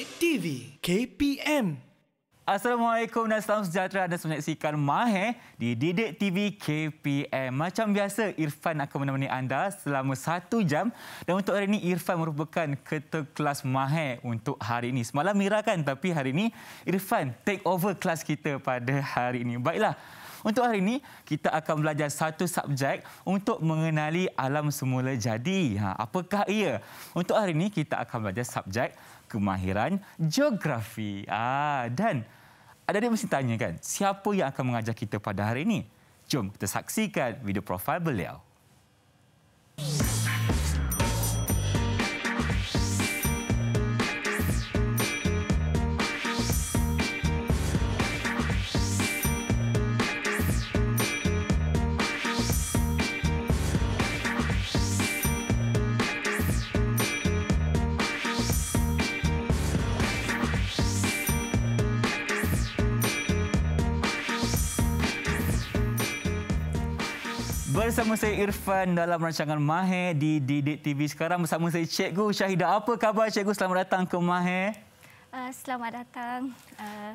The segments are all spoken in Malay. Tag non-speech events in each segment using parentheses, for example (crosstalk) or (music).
Cek TV KPM. Assalamualaikum dan salam sejahtera anda menyaksikan Mahe di Didik TV KPM. Macam biasa, Irfan akan menemani anda selama satu jam. Dan untuk hari ini, Irfan merupakan ketua kelas Mahe untuk hari ini. Semalam Mira kan, tapi hari ini Irfan take over kelas kita pada hari ini. Baiklah, untuk hari ini, kita akan belajar satu subjek untuk mengenali alam semula jadi. Ha, apakah ia? Untuk hari ini, kita akan belajar subjek kemahiran geografi. Ah dan ada dia mesti tanya kan, siapa yang akan mengajar kita pada hari ini? Jom kita saksikan video profil beliau. bersama saya Irfan dalam rancangan Mahe di Didik TV. Sekarang bersama saya Cikgu Syahida. Apa khabar Cikgu? Selamat datang ke Mahe. Uh, selamat datang. Uh,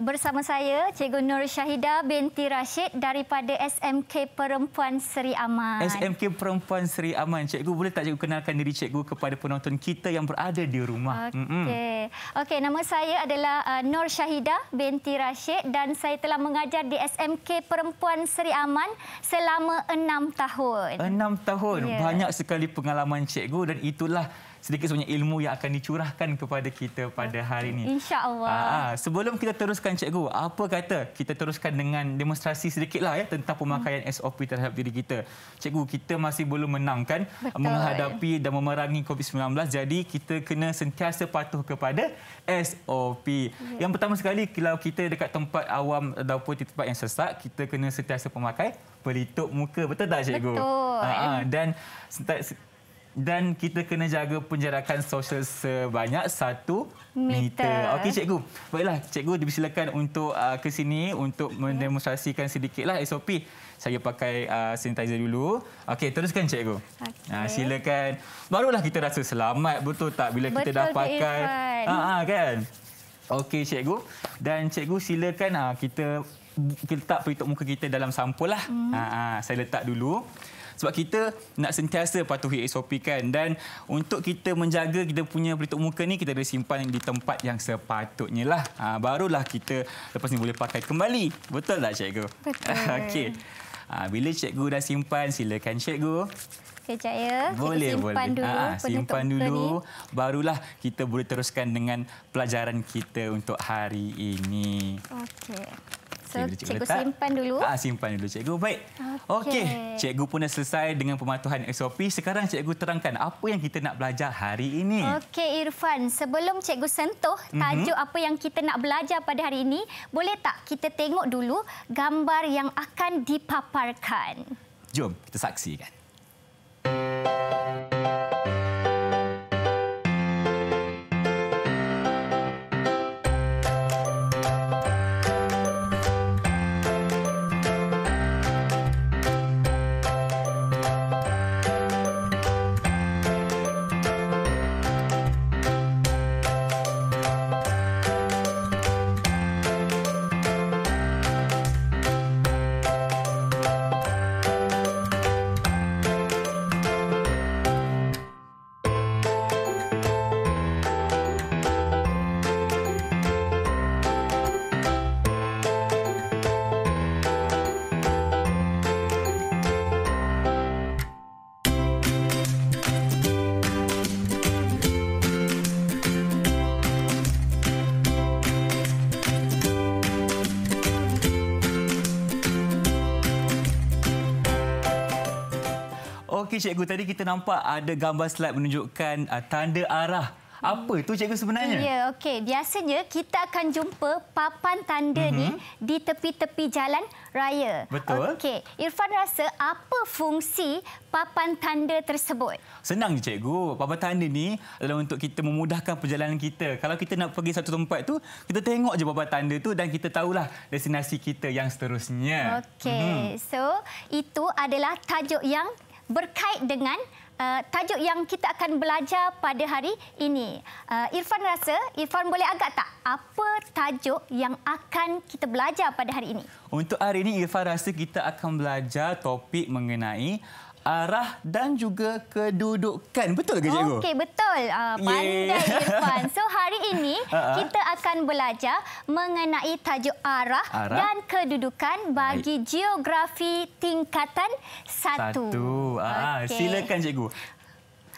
bersama saya Cikgu Nur Syahida binti Rashid daripada SMK Perempuan Seri Aman. SMK Perempuan Seri Aman. Cikgu boleh tak cikgu kenalkan diri cikgu kepada penonton kita yang berada di rumah? Okey. Okey, nama saya adalah uh, Nur Syahida binti Rashid dan saya telah mengajar di SMK Perempuan Seri Aman selama enam tahun. Enam tahun. Yeah. Banyak sekali pengalaman cikgu dan itulah sedikit sebanyak ilmu yang akan dicurahkan kepada kita pada hari ini. InsyaAllah. Uh, ah, ah, sebelum kita teruskan cikgu, apa kata kita teruskan dengan demonstrasi sedikitlah ya tentang pemakaian hmm. SOP terhadap diri kita. Cikgu, kita masih belum menangkan Betul. menghadapi dan memerangi COVID-19. Jadi kita kena sentiasa patuh kepada SOP. Yeah. Yang pertama sekali, kalau kita dekat tempat awam ataupun tempat yang sesak, kita kena sentiasa memakai pelitup muka. Betul tak, Cikgu? Betul. Uh, uh, dan dan kita kena jaga penjarakan sosial sebanyak satu meter. meter. Okey, cikgu. Baiklah, cikgu dipersilakan untuk uh, ke sini untuk okay. mendemonstrasikan sedikitlah SOP. Saya pakai uh, sanitizer dulu. Okey, teruskan cikgu. Okay. Uh, silakan. Barulah kita rasa selamat, betul tak? Bila betul kita dah pakai. Betul, uh, ah, ah, kan? Okey, cikgu. Dan cikgu silakan uh, kita, kita letak peritup muka kita dalam sampul. Lah. Mm. Uh, uh, saya letak dulu sebab kita nak sentiasa patuhi SOP kan dan untuk kita menjaga kita punya pelitup muka ni kita ada simpan di tempat yang sepatutnya lah ha, barulah kita lepas ni boleh pakai kembali betul tak cikgu betul (laughs) okey ha, bila cikgu dah simpan silakan cikgu Percaya. Boleh, simpan boleh. Dulu, ha, ha simpan dulu. Ini. Barulah kita boleh teruskan dengan pelajaran kita untuk hari ini. Okey cikgu so, cikgu, cikgu letak. simpan dulu. Ah simpan dulu cikgu. Baik. Okey. Okay. Cikgu pun dah selesai dengan pematuhan SOP. Sekarang cikgu terangkan apa yang kita nak belajar hari ini. Okey Irfan, sebelum cikgu sentuh mhm. tajuk mm -hmm. apa yang kita nak belajar pada hari ini, boleh tak kita tengok dulu gambar yang akan dipaparkan? Jom kita saksikan. Thank you. Okey cikgu tadi kita nampak ada gambar slide menunjukkan uh, tanda arah. Apa itu cikgu sebenarnya? Ya, okey. Biasanya kita akan jumpa papan tanda mm -hmm. ni mhm. di tepi-tepi jalan raya. Betul. Okey. Irfan rasa apa fungsi papan tanda tersebut? Senang je cikgu. Papan tanda ni adalah untuk kita memudahkan perjalanan kita. Kalau kita nak pergi satu tempat tu, kita tengok je papan tanda tu dan kita tahulah destinasi kita yang seterusnya. Okey. Mm -hmm. So, itu adalah tajuk yang berkait dengan uh, tajuk yang kita akan belajar pada hari ini. Uh, Irfan rasa, Irfan boleh agak tak? Apa tajuk yang akan kita belajar pada hari ini? Untuk hari ini, Irfan rasa kita akan belajar topik mengenai arah dan juga kedudukan. Betul ke cikgu? Okey, betul. Uh, pandai Irfan. (laughs) So hari ini uh-huh. kita akan belajar mengenai tajuk arah, arah. dan kedudukan bagi Baik. geografi tingkatan 1. Satu. Satu. Ah, ah. okay. silakan cikgu.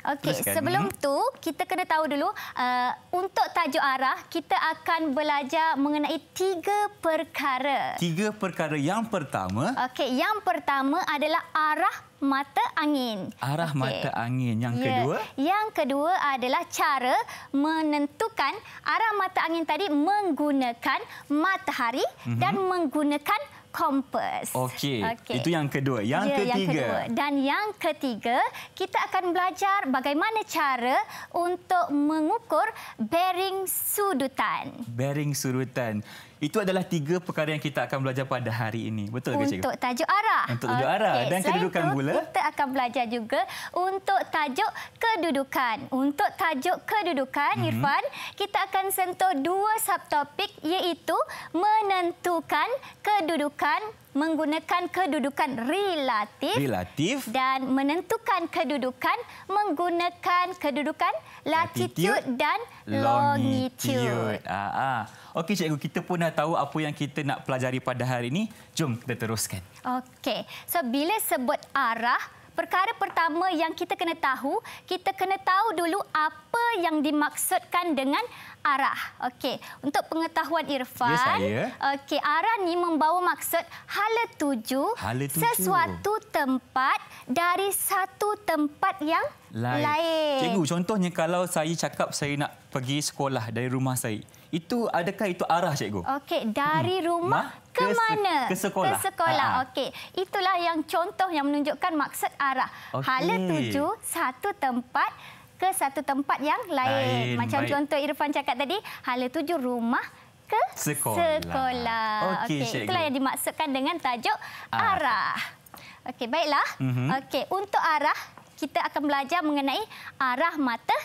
Okey, sebelum hmm. tu kita kena tahu dulu uh, untuk tajuk arah kita akan belajar mengenai tiga perkara. Tiga perkara yang pertama. Okey, yang pertama adalah arah mata angin. Arah okay. mata angin yang yeah. kedua. Yang kedua adalah cara menentukan arah mata angin tadi menggunakan matahari hmm. dan menggunakan kompas. Okey. Okay. Itu yang kedua. Yang ya, ketiga. Yang kedua. Dan yang ketiga, kita akan belajar bagaimana cara untuk mengukur bearing sudutan. Bearing sudutan. Itu adalah tiga perkara yang kita akan belajar pada hari ini. Betul ke, Cikgu? Untuk tajuk arah. Untuk tajuk arah. Okay. Dan kedudukan pula. Kita akan belajar juga untuk tajuk kedudukan. Untuk tajuk kedudukan, mm -hmm. Irfan, kita akan sentuh dua subtopik iaitu menentukan kedudukan akan menggunakan kedudukan relatif, relatif dan menentukan kedudukan menggunakan kedudukan latitude dan longitude. Ah, ah, okey cikgu kita pun dah tahu apa yang kita nak pelajari pada hari ini. Jom kita teruskan. Okey. So bila sebut arah, perkara pertama yang kita kena tahu, kita kena tahu dulu apa yang dimaksudkan dengan arah. Okey, untuk pengetahuan Irfan, yes, ya, okey, arah ni membawa maksud hala tuju, hala tuju sesuatu tempat dari satu tempat yang lain. lain. Cikgu, contohnya kalau saya cakap saya nak pergi sekolah dari rumah saya. Itu adakah itu arah cikgu? Okey, dari hmm. rumah Ma, ke, mana? Ke sekolah. Ke sekolah. Ha, ha. Okey. Itulah yang contoh yang menunjukkan maksud arah. Okay. Hala tuju satu tempat ke satu tempat yang lain. lain. Macam Baik. contoh Irfan cakap tadi, hala tuju rumah ke sekolah. sekolah. Okey, okay. itulah yang dimaksudkan dengan tajuk ah. arah. Okey, baiklah. Mm -hmm. Okey, untuk arah kita akan belajar mengenai arah mata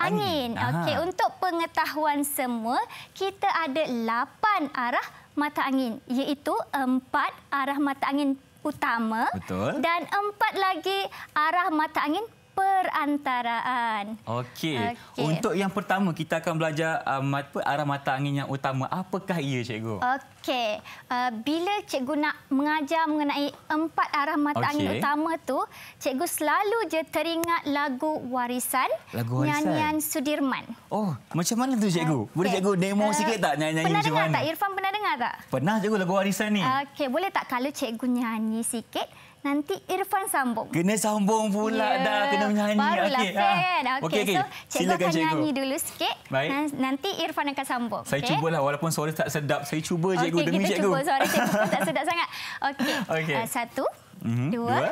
angin. angin. Okey, untuk pengetahuan semua, kita ada lapan arah mata angin iaitu empat arah mata angin utama Betul. dan empat lagi arah mata angin perantaraan. Okey. Okay. Untuk yang pertama kita akan belajar um, apa uh, arah mata angin yang utama. Apakah ia cikgu? Okey. Uh, bila cikgu nak mengajar mengenai empat arah mata okay. angin utama tu, cikgu selalu je teringat lagu warisan, lagu warisan. nyanyian Sudirman. Oh, macam mana tu cikgu? Okay. Boleh cikgu demo uh, sikit tak nyanyi macam mana? Pernah dengar tak Irfan pernah dengar tak? Pernah cikgu lagu warisan ni. Okey, boleh tak kalau cikgu nyanyi sikit? Nanti Irfan sambung. Kena sambung pula yeah. dah. Kena menyanyi. Barulah okay. kan? Okay. Okay, okay. So, cikgu Silakan akan cikgu. nyanyi dulu sikit. Baik. Nanti Irfan akan sambung. Saya okay. cubalah walaupun suara tak sedap. Saya cuba cikgu okay, demi cikgu. Okey, kita cuba suara cikgu tak sedap sangat. (laughs) Okey. Okay. Uh, satu, mm -hmm. dua, dua,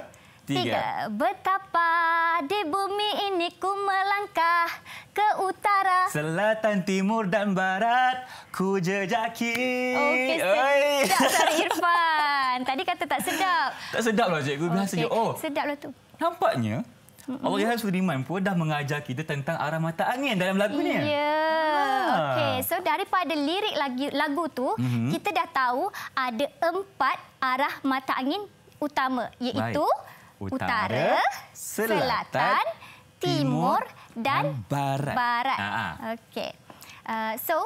tiga. Betapa di bumi ini ku melangkah ke utara. Selatan, timur dan barat ku jejaki. Okey, sedap Sari (laughs) Irfan. Tadi kata tak sedap. Tak sedap lah cikgu. Biasa okay. je. Oh, sedap lah tu. Nampaknya Allah Yahya Suriman pun dah mengajar kita tentang arah mata angin dalam lagunya. Ya. Yeah. Ha. Okey, so daripada lirik lagi, lagu tu, mm -hmm. kita dah tahu ada empat arah mata angin utama iaitu... Baik utara, selatan, selatan timur dan, dan barat. barat. Ha, ha. Okey. Uh, so,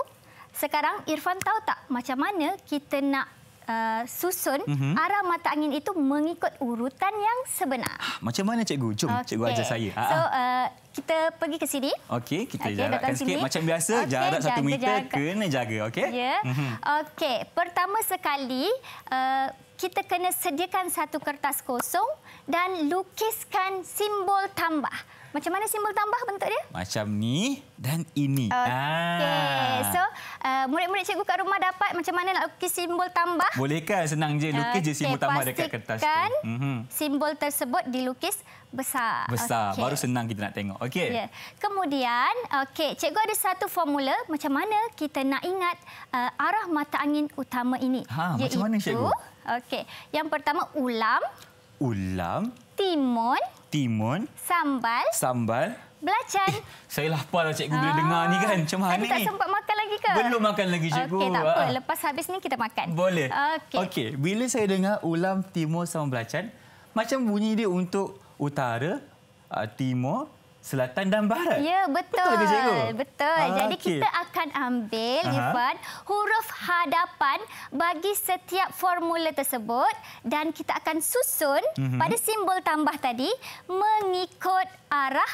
sekarang Irfan tahu tak macam mana kita nak uh, susun mm-hmm. arah mata angin itu mengikut urutan yang sebenar? Ah, macam mana cikgu? Jom okay. cikgu ajar saya. Ha-ha. So, ha. uh, kita pergi ke sini. Okey, kita okay, jarakkan sikit. Sini. Macam biasa, okay, jarak satu meter jarakkan. kena jaga. Okey? Yeah. Mm-hmm. Okey, pertama sekali... Uh, kita kena sediakan satu kertas kosong dan lukiskan simbol tambah. Macam mana simbol tambah bentuk dia? Macam ni dan ini. Okey. Ah. So, uh, murid-murid cikgu kat rumah dapat macam mana nak lukis simbol tambah? Bolehkah? Senang je. Lukis okay. je simbol okay. tambah dekat kertas tu. Pastikan mhm. simbol tersebut dilukis besar. Besar. Okay. Baru senang kita nak tengok. Okey. Yeah. Kemudian, okey, cikgu ada satu formula macam mana kita nak ingat uh, arah mata angin utama ini. Ha, macam mana cikgu? Okey. Yang pertama ulam. Ulam. Timun. Timun. Sambal. Sambal. Belacan. Eh, saya lapar lah cikgu ah. bila dengar ni kan. Macam mana ni? Tak sempat makan lagi ke? Belum makan lagi cikgu. Okey, tak apa. Ah. Lepas habis ni kita makan. Boleh. Okey. Okey. Bila saya dengar ulam, timun sama belacan, macam bunyi dia untuk utara, ah, timur, Selatan dan Barat. Ya, betul. Betul cikgu? Betul. Ah, Jadi okay. kita akan ambil, Aha. Ifan, huruf hadapan bagi setiap formula tersebut. Dan kita akan susun mm -hmm. pada simbol tambah tadi mengikut arah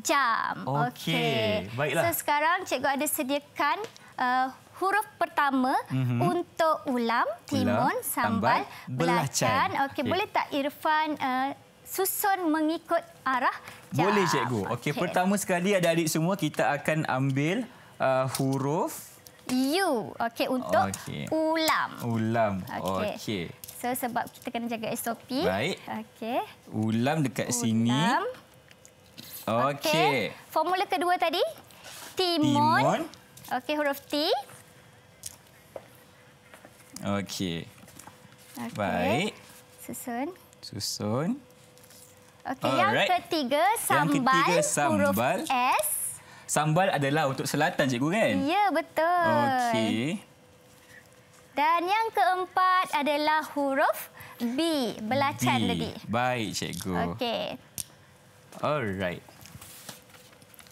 jam. Okey. Okay. Baiklah. So, sekarang cikgu ada sediakan uh, huruf pertama mm -hmm. untuk ulam, timun, ulam, sambal, belacan. belacan. Okey, okay. boleh tak Irfan... Uh, susun mengikut arah jam. Boleh cikgu. Okey, okay. pertama sekali ada adik semua kita akan ambil uh, huruf U. Okey, untuk okay. ulam. Ulam. Okey. Okay. So sebab kita kena jaga SOP. Baik. Okey. Ulam dekat ulam. sini. Ulam. Okey. Okay. Formula kedua tadi timun. timun. Okey, huruf T. Okey. Okay. Baik. Susun. Susun. Okey, yang right. ketiga sambal, yang ketiga, sambal huruf S. Sambal adalah untuk selatan cikgu kan? Ya, betul. Okey. Dan yang keempat adalah huruf B, belacan B. tadi. Baik cikgu. Okey. Alright.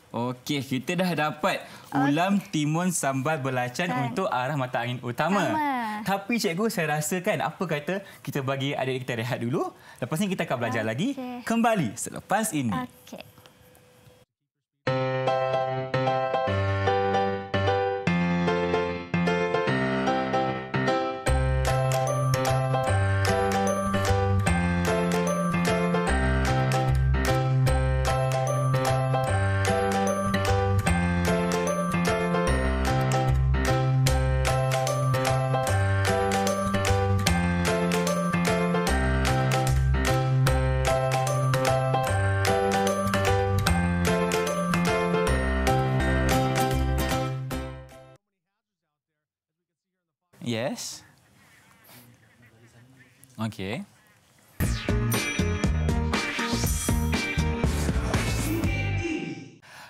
Okey, kita dah dapat ulam timun sambal belacan kan. untuk arah mata angin utama. Sama. Tapi cikgu saya rasa kan apa kata kita bagi adik kita rehat dulu. Lepas ni kita akan belajar okay. lagi kembali selepas ini. Okey. Yes. Okay.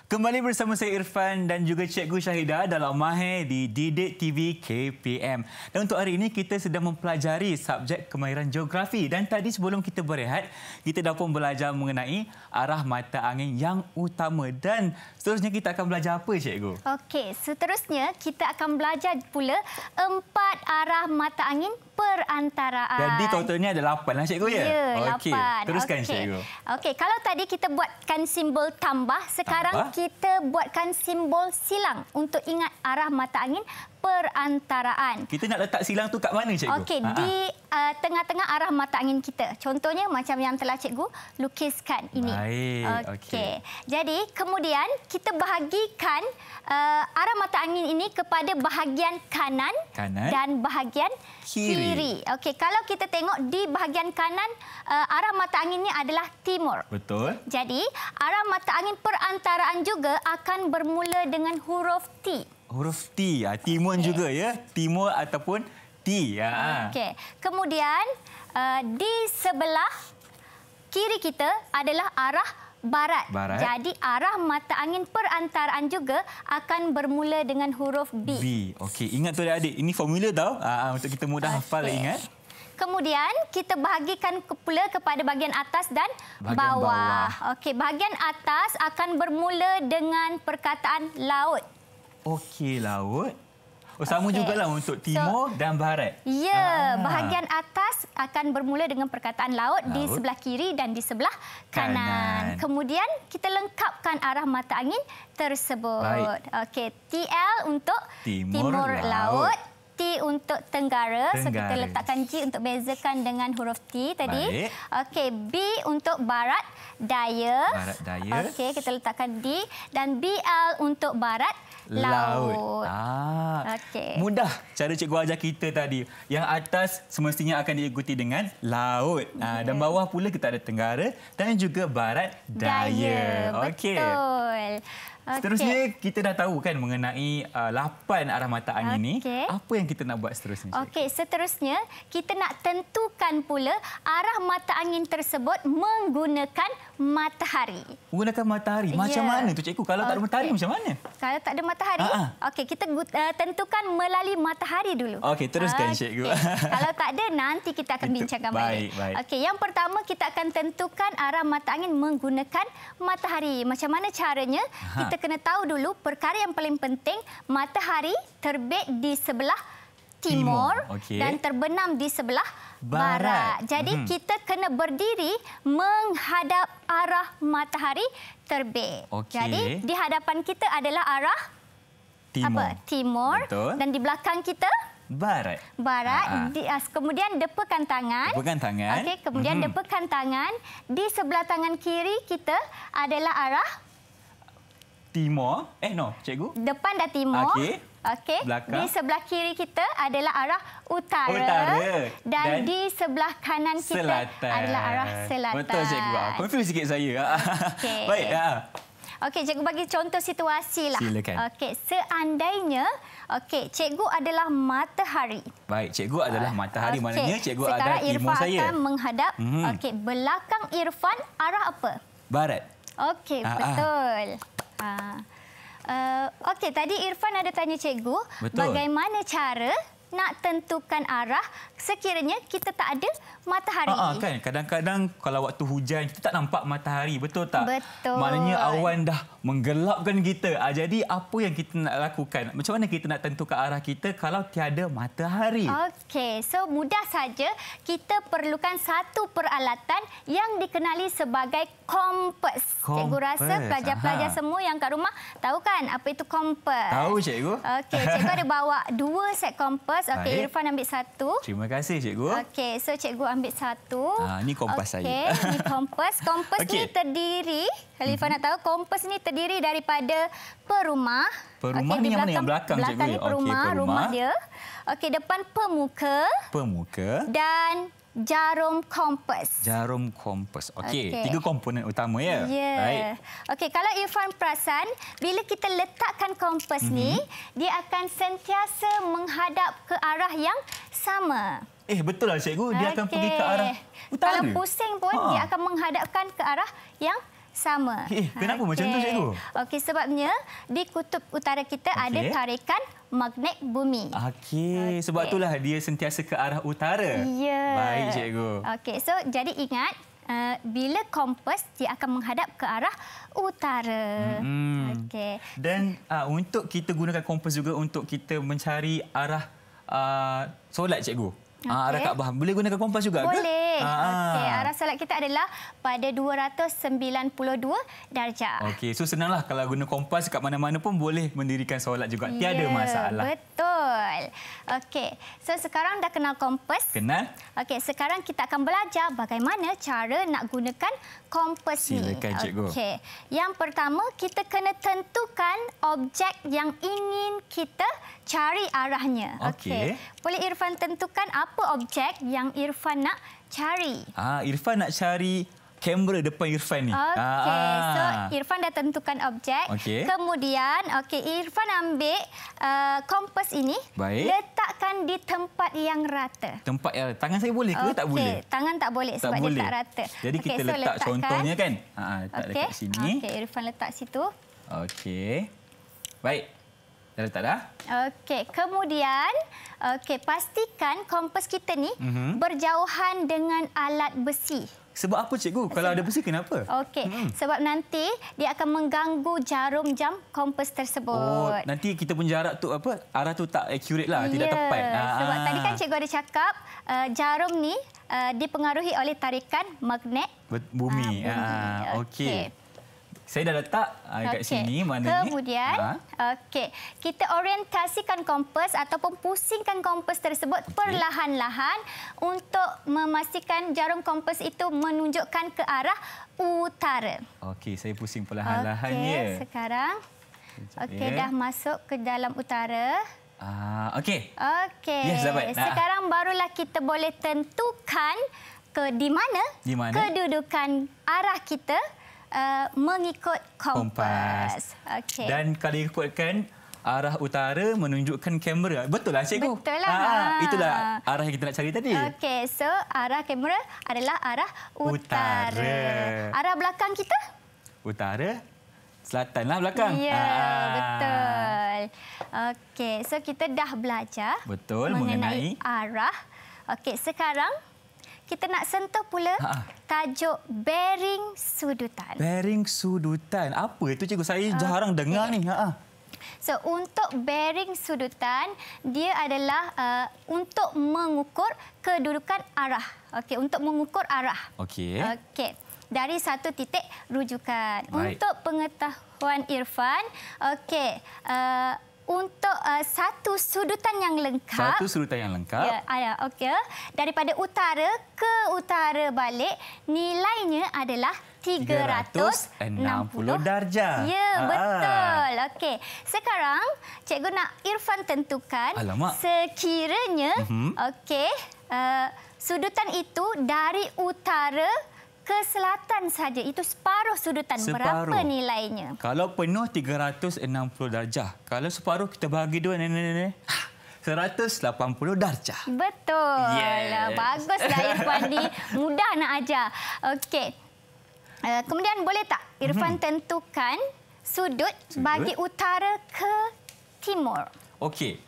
Kembali bersama saya Irfan dan juga Cikgu Syahida dalam Mahir di Didik TV KPM. Dan untuk hari ini kita sedang mempelajari subjek kemahiran geografi. Dan tadi sebelum kita berehat, kita dah pun belajar mengenai arah mata angin yang utama. Dan seterusnya kita akan belajar apa Cikgu? Okey, seterusnya kita akan belajar pula empat arah mata angin perantaraan. Jadi totalnya ada 8 lah cikgu ya? Ya, okay. 8. Teruskan okay. cikgu. Okey, kalau tadi kita buatkan simbol tambah, sekarang tambah. kita buatkan simbol silang untuk ingat arah mata angin perantaraan. Kita nak letak silang tu kat mana cikgu? Okey, ha, ha. di uh, tengah-tengah uh, arah mata angin kita. Contohnya macam yang telah cikgu lukiskan ini. Okey. Okay. Jadi, kemudian kita bahagikan uh, arah mata angin ini kepada bahagian kanan, kanan. dan bahagian kiri. kiri. Okey, kalau kita tengok di bahagian kanan uh, arah mata angin ini adalah timur. Betul. Jadi, arah mata angin perantaraan juga akan bermula dengan huruf T huruf T. Ah, ya. Timun okay. juga ya. Timur ataupun T. Ya. Okey. Kemudian uh, di sebelah kiri kita adalah arah barat. barat. Jadi arah mata angin perantaraan juga akan bermula dengan huruf B. B. Okey. Ingat tu adik. Ini formula tau. Uh, untuk kita mudah okay. hafal ingat. Kemudian kita bahagikan pula kepada bahagian atas dan bahagian bawah. bawah. Okey, bahagian atas akan bermula dengan perkataan laut okey laut. Oh, sama okay. jugalah untuk timur so, dan barat. Ya, ah. bahagian atas akan bermula dengan perkataan laut, laut di sebelah kiri dan di sebelah kanan. kanan. Kemudian kita lengkapkan arah mata angin tersebut. Okey, TL untuk timur, timur laut. laut. T untuk Tenggara. Tenggara. So kita letakkan G untuk bezakan dengan huruf T tadi. Okey, B untuk Barat Daya. Barat Daya. Okey, kita letakkan D. Dan BL untuk Barat laut. laut. Ah. Okey. Mudah cara cikgu ajar kita tadi. Yang atas semestinya akan diikuti dengan laut. Yeah. dan bawah pula kita ada tenggara dan juga barat daya. daya. Okey. Betul. Seterusnya kita dah tahu kan mengenai uh, lapan arah mata angin okay. ini. Apa yang kita nak buat seterusnya? Okey, seterusnya kita nak tentukan pula arah mata angin tersebut menggunakan matahari. Menggunakan matahari. Ya. Macam yeah. mana tu cikgu? Kalau okay. tak ada matahari macam mana? Kalau tak ada matahari? Ha, ha. Okey, kita uh, tentukan melalui matahari dulu. Okey, teruskan okay. cikgu. (laughs) Kalau tak ada (laughs) nanti kita akan bincangkan balik. Okey, yang pertama kita akan tentukan arah mata angin menggunakan matahari. Macam mana caranya? Ha. Kita kena tahu dulu perkara yang paling penting matahari terbit di sebelah timur, timur. Okay. dan terbenam di sebelah barat. barat. Jadi hmm. kita kena berdiri menghadap arah matahari terbit. Okay. Jadi di hadapan kita adalah arah timur. Apa? Timur dan di belakang kita Barat. Barat. Ah, ah. Di, ah, kemudian depakan tangan. Depakan tangan. Okey, kemudian mm-hmm. depakan tangan. Di sebelah tangan kiri kita adalah arah timur. Eh, no, cikgu. Depan dah timur. Okey. Okey. Di sebelah kiri kita adalah arah utara. Oh, utara. Dan, dan di sebelah kanan kita selatan. adalah arah selatan. Betul, cikgu. Ah, confuse sikit saya. Ah. Okey. (laughs) Baik. Ha. Okey, cikgu bagi contoh situasi. Lah. Silakan. Okey, seandainya... Okey, cikgu adalah matahari. Baik, cikgu adalah matahari. Okay. Maknanya cikgu Sekarang adalah timur Irfan saya. Sekarang Irfan menghadap. Hmm. Okey, belakang Irfan arah apa? Barat. Okey, betul. Ha. Uh, Okey, tadi Irfan ada tanya cikgu Betul. bagaimana cara nak tentukan arah sekiranya kita tak ada matahari. Ha, kan kadang-kadang kalau waktu hujan kita tak nampak matahari, betul tak? Betul. Maknanya awan dah menggelapkan kita. Ha, jadi apa yang kita nak lakukan? Macam mana kita nak tentukan arah kita kalau tiada matahari? Okey, so mudah saja kita perlukan satu peralatan yang dikenali sebagai kompas. Cikgu rasa pelajar-pelajar semua yang kat rumah tahu kan apa itu kompas? Tahu cikgu. Okey, cikgu ada bawa dua set kompas. Okey, Irfan ambil satu. Terima kasih cikgu. Okey, so cikgu ambil satu. Ha, ni kompas okay, saya. Okey, ini kompas. Kompas okay. ni terdiri, Khalifah hmm. nak tahu, kompas ni terdiri daripada perumah. Perumah okay, ni yang mana yang belakang, belakang cikgu? Okey, perumah, okay, perumah, rumah dia. Okey, depan pemuka. Pemuka. Dan jarum kompas. Jarum kompas. Okey, okay. tiga komponen utama ya. Yeah. Baik. Okey, kalau Irfan perasan, bila kita letakkan kompas mm-hmm. ni, mhm. dia akan sentiasa menghadap ke arah yang sama. Eh, betul lah cikgu, dia okay. akan pergi ke arah utara. Kalau pusing pun ha. dia akan menghadapkan ke arah yang sama. Eh, kenapa okay. macam tu cikgu? Okey sebabnya di kutub utara kita okay. ada tarikan magnet bumi. Okey, okay. sebab itulah dia sentiasa ke arah utara. Ya. Baik cikgu. Okey, so jadi ingat Uh, bila kompas dia akan menghadap ke arah utara. Hmm. Okey. Dan uh, untuk kita gunakan kompas juga untuk kita mencari arah uh, solat cikgu. Okay. Ah, arah Kaabah. Boleh gunakan kompas juga Boleh. ke? Boleh. Ah. Okay. Arah solat kita adalah pada 292 darjah. Okey, so senanglah kalau guna kompas kat mana-mana pun boleh mendirikan solat juga. Tiada ya, masalah. Betul. Okey. So sekarang dah kenal kompas? Kenal. Okey, sekarang kita akan belajar bagaimana cara nak gunakan kompas Silakan, ni. Okey. Yang pertama, kita kena tentukan objek yang ingin kita cari arahnya. Okey. Okay. Boleh Irfan tentukan apa apa objek yang Irfan nak cari? Ah, Irfan nak cari kamera depan Irfan ni. Okey, ah. so ah. Irfan dah tentukan objek. Okay. Kemudian, okey, Irfan ambil uh, kompas ini. Baik. Letakkan di tempat yang rata. Tempat yang rata. Tangan saya boleh ke okay. tak boleh? Tangan tak boleh tak sebab boleh. dia tak rata. Jadi okay, kita so letak letakkan. contohnya kan? Ha, letak okay. dekat sini. Okey, Irfan letak situ. Okey. Baik. Dah letak dah. Okey, kemudian okey pastikan kompas kita ni uh mhm. -huh. berjauhan dengan alat besi. Sebab apa cikgu? Sebab. Kalau ada besi kenapa? Okey. Hmm. Sebab nanti dia akan mengganggu jarum jam kompas tersebut. Oh, nanti kita pun jarak tu apa? Arah tu tak accurate lah, yeah. tidak ya, tepat. Ah, sebab tadi kan ah. cikgu ada cakap uh, jarum ni uh, dipengaruhi oleh tarikan magnet bumi. Ah, bumi. Ah, okey. Okay saya dah letak uh, kat okay. sini mana Kemudian, ha? okey. Kita orientasikan kompas ataupun pusingkan kompas tersebut okay. perlahan-lahan untuk memastikan jarum kompas itu menunjukkan ke arah utara. Okey, saya pusing perlahan-lahan okay, ya. Okey, sekarang. Okey, ya. dah masuk ke dalam utara. Ah, uh, okey. Okey. Yes, dapat. Ah. Sekarang barulah kita boleh tentukan ke di mana, di mana? kedudukan arah kita Uh, mengikut kompas. kompas. Okay. Dan kalau ikutkan arah utara menunjukkan kamera. Betul lah cikgu? Betul lah. Ha, itulah arah yang kita nak cari tadi. Okey, so arah kamera adalah arah utara. utara. Arah belakang kita? Utara. Selatan lah belakang. Ya, Aa. Ah, betul. Okey, so kita dah belajar Betul mengenai, mengenai arah. Okey, sekarang kita nak sentuh pula ha. tajuk bearing sudutan. Bearing sudutan. Apa itu cikgu? Saya ah, jarang okay. dengar ni. Ha, ha. So untuk bearing sudutan dia adalah uh, untuk mengukur kedudukan arah. Okey, untuk mengukur arah. Okey. Okey. Dari satu titik rujukan. Baik. Untuk pengetahuan Irfan, okey, uh, untuk uh, satu sudutan yang lengkap. Satu sudutan yang lengkap. Ya, ah, ya okey. Daripada utara ke utara balik, nilainya adalah 360, 360 darjah. Ya, Aa. Ah, ah. betul. Okey. Sekarang, cikgu nak Irfan tentukan Alamak. sekiranya, uh mhm. -huh. okey, uh, sudutan itu dari utara ke selatan saja itu separuh sudutan separuh. berapa nilainya kalau penuh 360 darjah kalau separuh kita bagi dua nenek nenek 180 darjah. Betul. Yes. Bagus dah Irfan ni. (laughs) Mudah nak ajar. Okey. Uh, kemudian boleh tak Irfan mm-hmm. tentukan sudut, sudut bagi utara ke timur? Okey.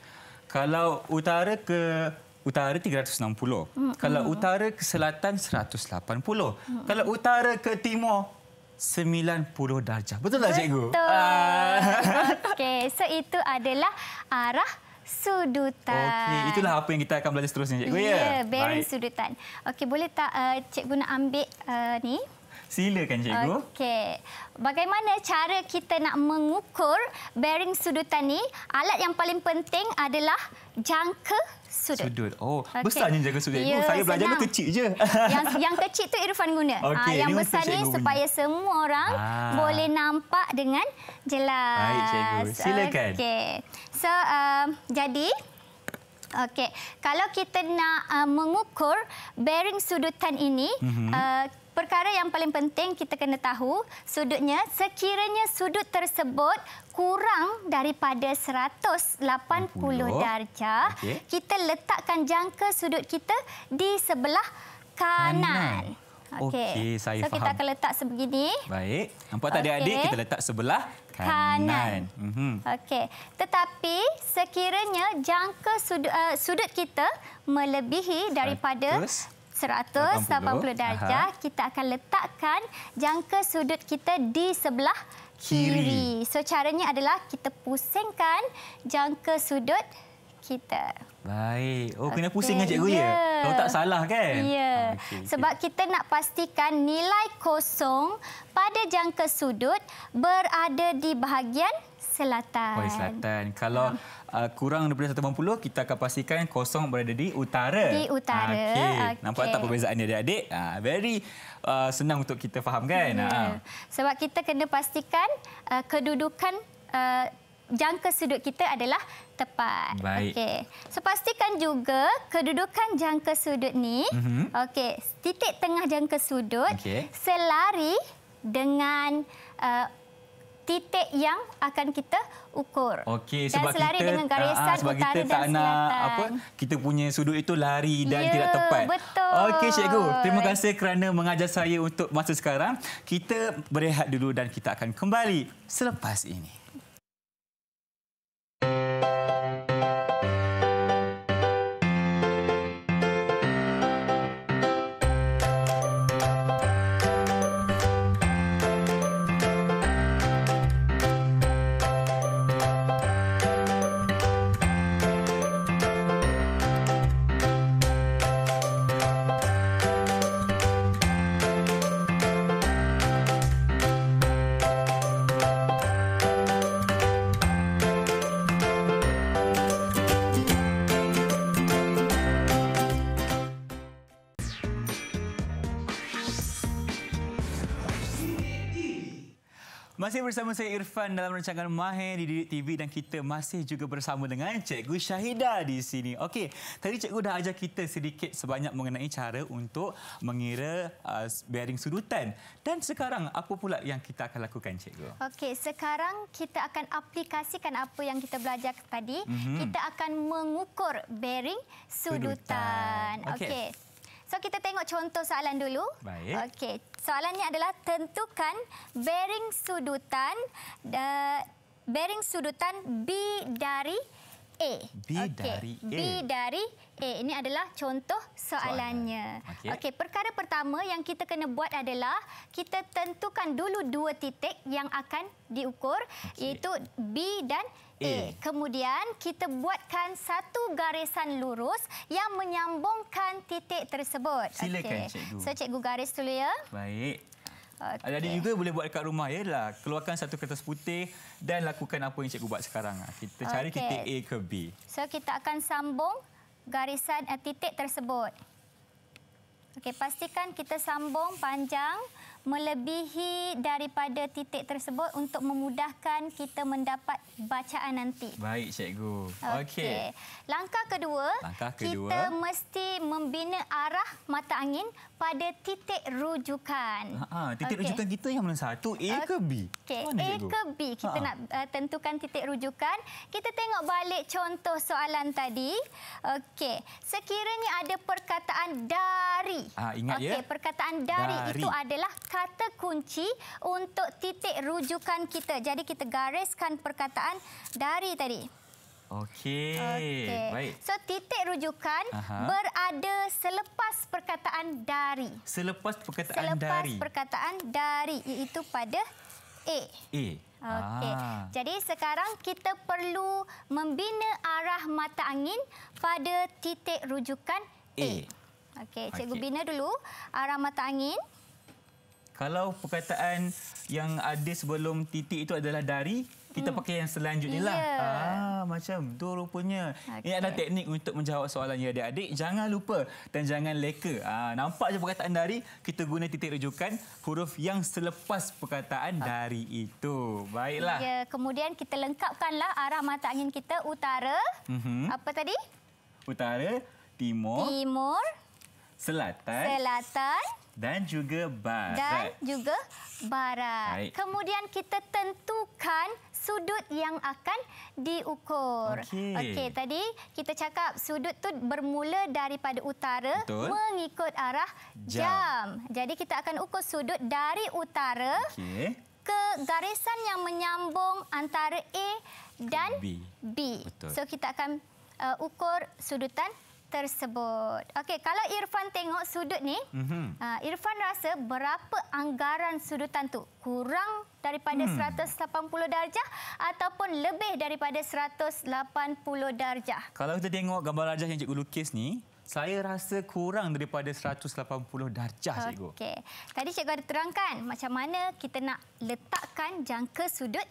Kalau utara ke utara 360. Mm. Hmm. Kalau utara ke selatan 180. Mm. Kalau utara ke timur 90 darjah. Betul tak cikgu? Betul. Ah. (laughs) Okey, so itu adalah arah sudutan. Okey, itulah apa yang kita akan belajar seterusnya cikgu ya. Ya, bearing Baik. sudutan. Okey, boleh tak uh, cikgu nak ambil uh, ni? Silakan cikgu. Okey. Bagaimana cara kita nak mengukur bearing sudutan ni? Alat yang paling penting adalah jangka sudut. Sudut. Oh, okay. ni jangka sudut. Ya, Saya belajar senang. kecil je. (laughs) Yang yang kecil tu Irfan guna. Okay, ha, ah, yang besar ni supaya punya. semua orang ha. boleh nampak dengan jelas. Baik, cikgu. Silakan. Okey. So, uh, jadi Okey, kalau kita nak uh, mengukur bearing sudutan ini, mm -hmm. uh, perkara yang paling penting kita kena tahu sudutnya sekiranya sudut tersebut kurang daripada 180 darjah okay. kita letakkan jangka sudut kita di sebelah kanan. kanan. Okey, okay, saya so, faham. Kita akan letak sebegini. Baik. Nampak tak okay. adik kita letak sebelah kanan. kanan. Mm-hmm. Okey. Tetapi sekiranya jangka sudut, uh, sudut kita melebihi daripada 180 darjah, Aha. kita akan letakkan jangka sudut kita di sebelah kiri. kiri. So caranya adalah kita pusingkan jangka sudut kita. Baik. Oh okay. kena pusing dengan cikgu yeah. ya. Kalau tak salah kan? Ya. Yeah. Okay, okay. Sebab kita nak pastikan nilai kosong pada jangka sudut berada di bahagian selatan. Oh, selatan. Kalau hmm. Ah, kurang daripada 180, kita akan pastikan kosong berada di utara. Di utara. Okay. Okay. Nampak tak perbezaannya adik-adik? Uh, very uh, senang untuk kita faham kan? Yeah. Hmm. Uh. Sebab kita kena pastikan uh, kedudukan uh, jangka sudut kita adalah tepat. Baik. Okay. So pastikan juga kedudukan jangka sudut ni. Mm -hmm. okay. Titik tengah jangka sudut okay. selari dengan... Uh, titik yang akan kita ukur. Okey sebab kita dengan garisan aa, ah, sebab kita tak dan nak selatan. apa kita punya sudut itu lari dan yeah, tidak tepat. Betul. Okey cikgu, terima kasih kerana mengajar saya untuk masa sekarang. Kita berehat dulu dan kita akan kembali selepas ini. Masih bersama saya Irfan dalam rancangan Mahir di Didik TV dan kita masih juga bersama dengan Cikgu Syahida di sini. Okey, tadi Cikgu dah ajar kita sedikit sebanyak mengenai cara untuk mengira uh, bearing sudutan. Dan sekarang apa pula yang kita akan lakukan Cikgu? Okey, sekarang kita akan aplikasikan apa yang kita belajar tadi. Mm -hmm. Kita akan mengukur bearing sudutan. sudutan. Okey. Okay. So kita tengok contoh soalan dulu. Baik. Okey, soalannya adalah tentukan bearing sudutan the eh, bearing sudutan B dari A. B okay. dari A. B dari A. Ini adalah contoh soalannya. Okey, okay, perkara pertama yang kita kena buat adalah kita tentukan dulu dua titik yang akan diukur okay. iaitu B dan A. A. Eh, kemudian kita buatkan satu garisan lurus yang menyambungkan titik tersebut. Silakan okay. cikgu. So cikgu garis dulu ya. Baik. Okay. Jadi juga boleh buat dekat rumah ya. Lah. Keluarkan satu kertas putih dan lakukan apa yang cikgu buat sekarang. Ah. Kita cari okay. titik A ke B. So kita akan sambung garisan eh, titik tersebut. Okey, pastikan kita sambung panjang melebihi daripada titik tersebut untuk memudahkan kita mendapat bacaan nanti. Baik, cikgu. Okey. Okay. Langkah, Langkah kedua, kita mesti membina arah mata angin pada titik rujukan. Ha, ha, titik okay. rujukan kita yang mana satu? A uh, ke B? Okay. A cikgu? ke B. Kita ha, ha. nak uh, tentukan titik rujukan. Kita tengok balik contoh soalan tadi. Okey. Sekiranya ada perkataan dari. Ha, ingat okay. ya. Perkataan dari, dari itu adalah kata kunci untuk titik rujukan kita. Jadi kita gariskan perkataan dari tadi. Okey. Okay. Baik. So titik rujukan Aha. berada selepas perkataan dari. Selepas perkataan selepas dari. Selepas perkataan dari iaitu pada A. A. Okey. Ah. Jadi sekarang kita perlu membina arah mata angin pada titik rujukan A. A. Okey, cikgu okay. bina dulu arah mata angin. Kalau perkataan yang ada sebelum titik itu adalah dari, kita hmm. pakai yang selanjutnya yeah. lah. Ya. Ah, macam tu rupanya. Okay. Ini adalah teknik untuk menjawab soalan yang adik-adik. Jangan lupa dan jangan leka. Ah, nampak je perkataan dari, kita guna titik rujukan huruf yang selepas perkataan ah. dari itu. Baiklah. Ya, yeah. kemudian kita lengkapkanlah arah mata angin kita utara. Mm -hmm. Apa tadi? Utara, timur. Timur. Selatan. Selatan. Dan juga barat. Dan juga barat. Baik. Kemudian kita tentukan sudut yang akan diukur. Okey, okay, tadi kita cakap sudut tu bermula daripada utara Betul. mengikut arah jam. jam. Jadi kita akan ukur sudut dari utara okay. ke garisan yang menyambung antara A dan B. B. Betul. So kita akan uh, ukur sudutan tersebut. Okey, kalau Irfan tengok sudut ni, mm -hmm. Irfan rasa berapa anggaran sudutan tu? Kurang daripada hmm. 180 darjah ataupun lebih daripada 180 darjah? Kalau kita tengok gambar rajah yang cikgu lukis ni, saya rasa kurang daripada 180 darjah, okay. cikgu. Okey. Tadi cikgu ada terangkan macam mana kita nak letakkan jangka sudut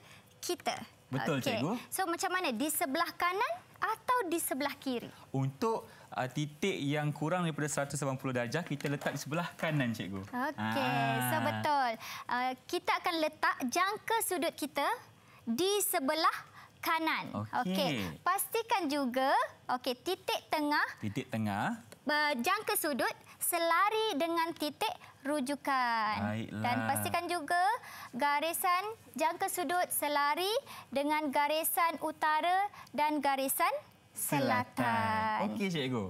kita. Betul, okay. cikgu. So, macam mana? Di sebelah kanan atau di sebelah kiri? Untuk uh, titik yang kurang daripada 180 darjah, kita letak di sebelah kanan, cikgu. Okey, ah. so betul. Uh, kita akan letak jangka sudut kita di sebelah kanan. Okey. Okay. Pastikan juga, okay, titik tengah. Titik tengah. Uh, jangka sudut selari dengan titik rujukan. Baiklah. Dan pastikan juga garisan jangka sudut selari dengan garisan utara dan garisan selatan. selatan. Okey cikgu.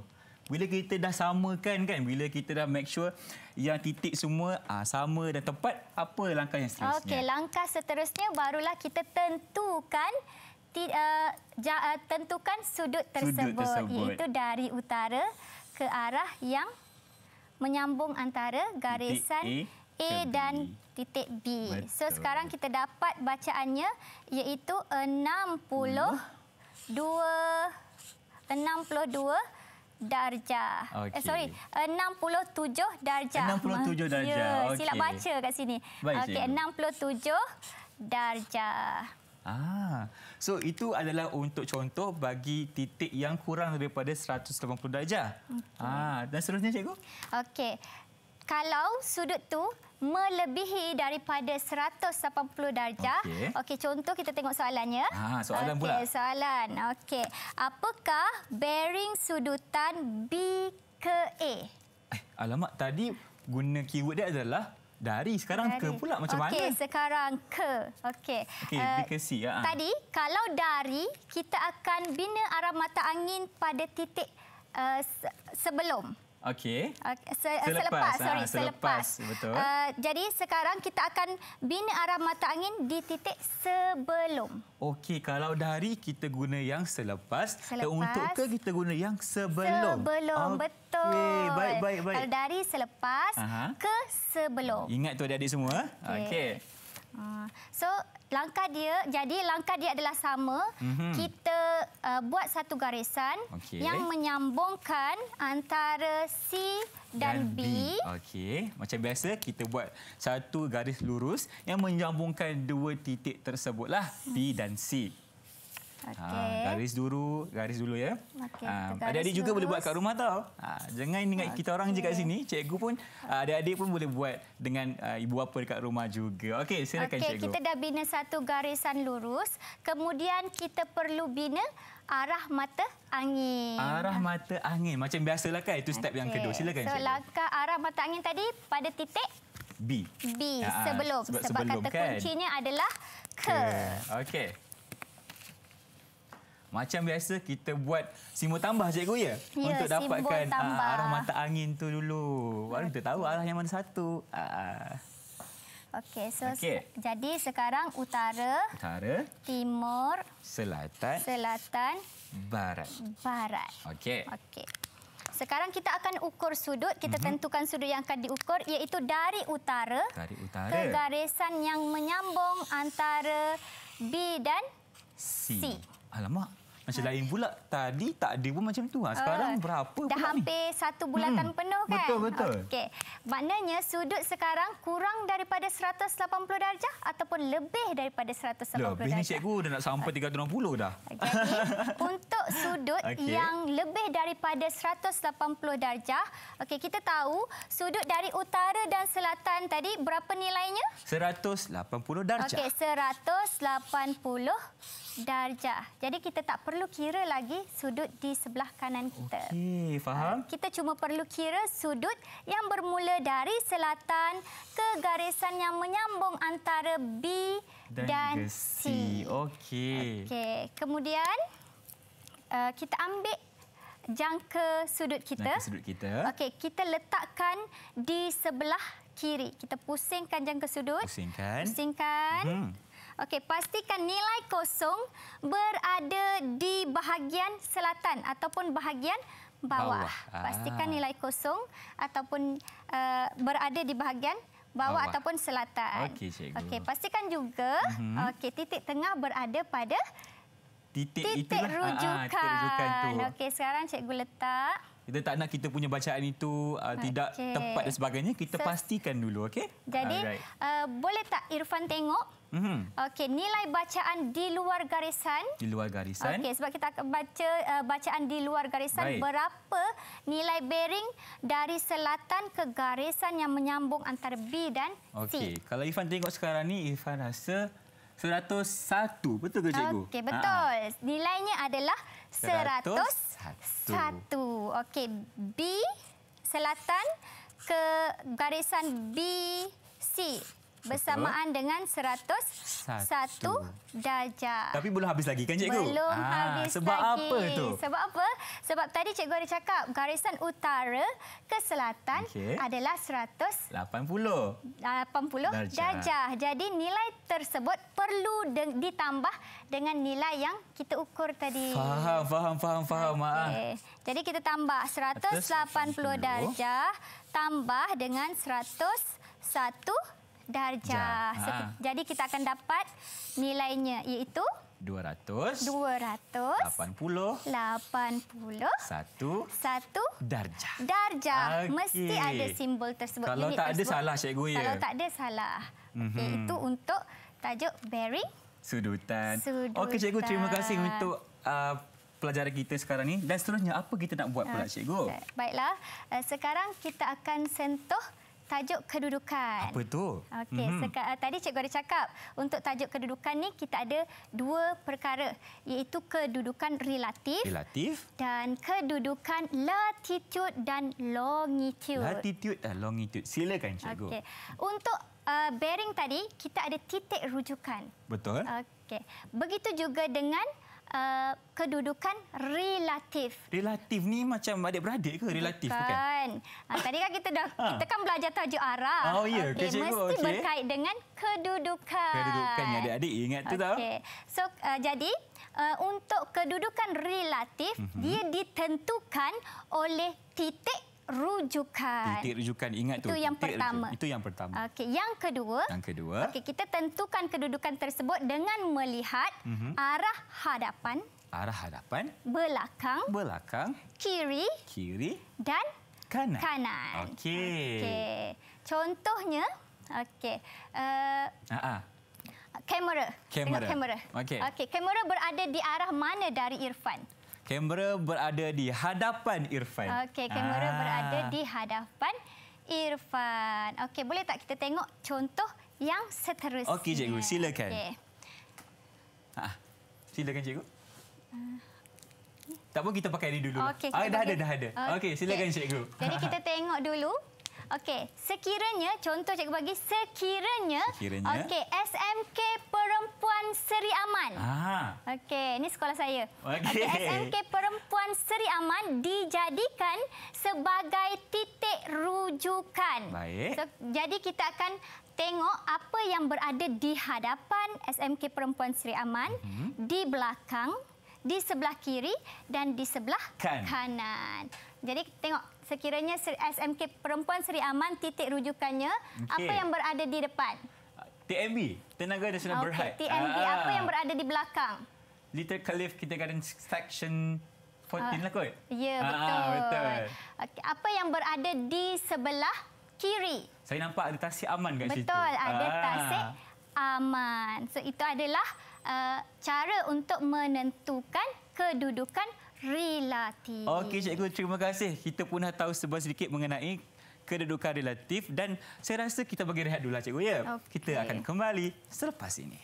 Bila kita dah samakan kan, bila kita dah make sure yang titik semua aa, ah, sama dan tepat, apa langkah yang seterusnya? Okey, langkah seterusnya barulah kita tentukan ti, uh, ja, uh, tentukan sudut tersebut, sudut tersebut iaitu dari utara ke arah yang menyambung antara garisan A dan titik B. So sekarang kita dapat bacaannya iaitu 60 2 62 darjah. Okay. Eh, sorry, 67 darjah. 67 darjah. Ya, okay. Silap baca kat sini. Okey, 67 darjah. Ah, so itu adalah untuk contoh bagi titik yang kurang daripada 180 darjah. Okay. Ah, dan seterusnya cikgu? Okey. Kalau sudut tu melebihi daripada 180 darjah. Okey, okay, contoh kita tengok soalannya. Ha, soalan okay, pula. soalan. Okey. Apakah bearing sudutan B ke A? Eh, alamak, tadi guna keyword dia adalah dari sekarang dari. ke pula macam okay, mana? Okey, sekarang ke. Okey. Okey, uh, eh, dikasi ya. Ah. Tadi kalau dari kita akan bina arah mata angin pada titik uh, sebelum. Okey. Okay. Eh, selepas, selepas, ah, sorry, selepas. selepas. Betul. Uh, jadi sekarang kita akan bina arah mata angin di titik sebelum. Okey, kalau dari kita guna yang selepas, eh, selepas. untuk ke kita guna yang sebelum. Sebelum, okay. betul. Okey, baik, baik, baik. Kalau dari selepas Aha. ke sebelum. Ingat tu adik-adik semua. Okey. Okay. Ah, so langkah dia jadi langkah dia adalah sama mm-hmm. kita uh, buat satu garisan okay. yang menyambungkan antara C dan, dan B. B. Okey, macam biasa kita buat satu garis lurus yang menyambungkan dua titik tersebutlah B dan C. Okay. Ha, ah, garis dulu, garis dulu ya. Okay, ha, ah, adik-adik juga boleh buat kat rumah tau. Ha, jangan ingat okay. kita orang je kat sini. Cikgu pun, okay. adik-adik pun boleh buat dengan uh, ibu bapa dekat rumah juga. Okey, silakan okay, cikgu. Kita dah bina satu garisan lurus. Kemudian kita perlu bina arah mata angin. Arah mata angin. Macam biasa lah kan, itu step okay. yang kedua. Silakan so, cikgu. Langkah arah mata angin tadi pada titik? B. B, ha, sebelum. sebelum. Sebab, kata kan? kuncinya adalah ke. Okey. Okay. Macam biasa kita buat simbol tambah cikgu ya, ya untuk dapatkan uh, arah mata angin tu dulu. Baru kita tahu arah yang mana satu. Uh. Okey, so okay. Se jadi sekarang utara, utara, timur, selatan, selatan, barat. Barat. Okey. Okey. Sekarang kita akan ukur sudut. Kita mm -hmm. tentukan sudut yang akan diukur iaitu dari utara, dari utara ke garisan yang menyambung antara B dan C. C. Alamak, macam lain pula tadi tak ada pun macam tu. Ha, sekarang uh, berapa dah hampir satu bulan hmm. penuh kan? Betul betul. Okey. Maknanya sudut sekarang kurang daripada 180 darjah ataupun lebih daripada 180 Loh, darjah. Lebih ni cikgu dah nak sampai 360 dah. Jadi (laughs) untuk sudut okay. yang lebih daripada 180 darjah, okey kita tahu sudut dari utara dan selatan tadi berapa nilainya? 180 darjah. Okey 180 darjah. Jadi kita tak perlu kira lagi sudut di sebelah kanan kita. Okey, faham? Kita cuma perlu kira sudut yang bermula dari selatan ke garisan yang menyambung antara B dan, dan C. C. Okey. Okey, kemudian uh, kita ambil jangka sudut kita. Jangka sudut kita. Okey, kita letakkan di sebelah kiri. Kita pusingkan jangka sudut. Pusingkan. Pusingkan. Hmm. Okey, pastikan nilai kosong berada di bahagian selatan ataupun bahagian bawah. bawah. Pastikan ah. nilai kosong ataupun uh, berada di bahagian bawah, bawah. ataupun selatan. Okey, cikgu. Okey, pastikan juga mm-hmm. okey titik tengah berada pada titik, titik itulah ah, ah, rujukan. Ah, okey, sekarang cikgu letak kita tak nak kita punya bacaan itu uh, okay. tidak tepat dan sebagainya. Kita so, pastikan dulu, okey? Jadi, uh, boleh tak Irfan tengok Mm-hmm. Okey, nilai bacaan di luar garisan. Di luar garisan. Okey, sebab kita akan baca uh, bacaan di luar garisan Baik. berapa nilai bearing dari selatan ke garisan yang menyambung antara B dan okay. C. Okey, kalau Ifan tengok sekarang ni Ifan rasa 101, betul ke cikgu? Okey, ah, ah. betul. Ha. Nilainya adalah 101. 101. Okey, B selatan ke garisan B C bersamaan dengan 101 darjah. Tapi belum habis lagi kan cikgu? Belum ah, habis sebab lagi. Sebab apa tu? Sebab apa? Sebab tadi cikgu ada cakap garisan utara ke selatan okay. adalah 180 darjah. darjah. Jadi nilai tersebut perlu de- ditambah dengan nilai yang kita ukur tadi. Faham, faham, faham, faham. Ah. Okay. Jadi kita tambah 180, 180. darjah tambah dengan 101 satu darjah. Ja. So, ha. jadi kita akan dapat nilainya iaitu 200 280 80 1 satu darjah darjah okay. mesti ada simbol tersebut kalau unit tak tersebut. ada salah cikgu ya kalau tak ada salah mm-hmm. okay, itu untuk tajuk bearing sudutan, sudutan. okey cikgu terima kasih untuk uh, pelajaran kita sekarang ni dan seterusnya apa kita nak buat pula ah, cikgu baiklah uh, sekarang kita akan sentuh tajuk kedudukan. Apa itu? Okey, mm -hmm. uh, tadi cikgu ada cakap untuk tajuk kedudukan ni kita ada dua perkara iaitu kedudukan relatif, relatif. dan kedudukan latitude dan longitude. Latitude dan longitude. Silakan cikgu. Okey. Untuk uh, bearing tadi kita ada titik rujukan. Betul. Eh? Okey. Begitu juga dengan uh, kedudukan relatif. Relatif ni macam adik-beradik ke relatif bukan? bukan? Ha, tadi kan kita dah ha. kita kan belajar tajuk arah. Oh ya, okay, okay, mesti okay. berkait dengan kedudukan. Kedudukan adik-adik ingat tu okay. tau. So uh, jadi uh, untuk kedudukan relatif mm-hmm. dia ditentukan oleh titik rujukan. Titik rujukan ingat itu tu. Yang titik pertama. Rujukan. Itu yang pertama. Okey, yang kedua. Yang kedua. Okey, kita tentukan kedudukan tersebut dengan melihat mm -hmm. arah hadapan. Arah hadapan. Belakang. Belakang. Kiri. Kiri. Dan kanan. Kanan. Okey. Okey. Contohnya, okey. Ah. Uh, kamera. Kamera. Kamera. Okey. Okey, kamera berada di arah mana dari Irfan? Kamera berada di hadapan Irfan. Okey, kamera ah. berada di hadapan Irfan. Okey, boleh tak kita tengok contoh yang seterusnya? Okey, cikgu. Silakan. Okay. Ha, ha, silakan, cikgu. Tak pun kita pakai ini dulu. Okay, ah, dah, ada, dah ada, dah ada. Okey, silakan, okay. cikgu. Jadi kita (laughs) tengok dulu Okey, sekiranya contoh cikgu bagi sekiranya, sekiranya. okey, SMK Perempuan Seri Aman. Ha. Okey, ini sekolah saya. Okey, okay, SMK Perempuan Seri Aman dijadikan sebagai titik rujukan. Baik. So, jadi kita akan tengok apa yang berada di hadapan SMK Perempuan Seri Aman hmm. di belakang di sebelah kiri dan di sebelah kan. kanan. Jadi tengok sekiranya SMK Perempuan Seri Aman titik rujukannya okay. apa yang berada di depan? TMB, Tenaga Nasional okay, Berhad. TMB, ah. apa yang berada di belakang? Little kita Kindergarten Section 14 ah. lah kot. Ah, ya, betul. Ah, betul. Okay, apa yang berada di sebelah kiri? Saya nampak ada tasik aman kat betul, situ. Betul, ada ah. tasik aman. So itu adalah uh, cara untuk menentukan kedudukan relatif. Okey cikgu terima kasih. Kita pun dah tahu sebuah sedikit mengenai kedudukan relatif dan saya rasa kita bagi rehat dulu lah, cikgu ya. Okay. Kita akan kembali selepas ini.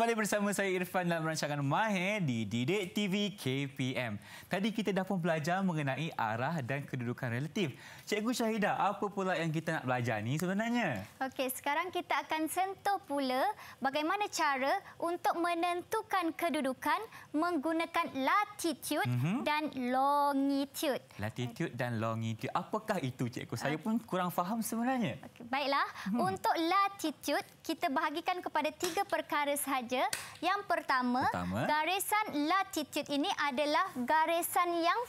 kembali bersama saya Irfan dalam rancangan Mahir di Didik TV KPM. Tadi kita dah pun belajar mengenai arah dan kedudukan relatif. Cikgu Syahida, apa pula yang kita nak belajar ni sebenarnya? Okey, sekarang kita akan sentuh pula bagaimana cara untuk menentukan kedudukan menggunakan latitude mm-hmm. dan longitude. Latitude dan longitude. Apakah itu cikgu? Saya ah. pun kurang faham sebenarnya. Okay, baiklah, hmm. untuk latitude kita bahagikan kepada tiga perkara sahaja saja. Yang pertama, pertama, garisan latitude ini adalah garisan yang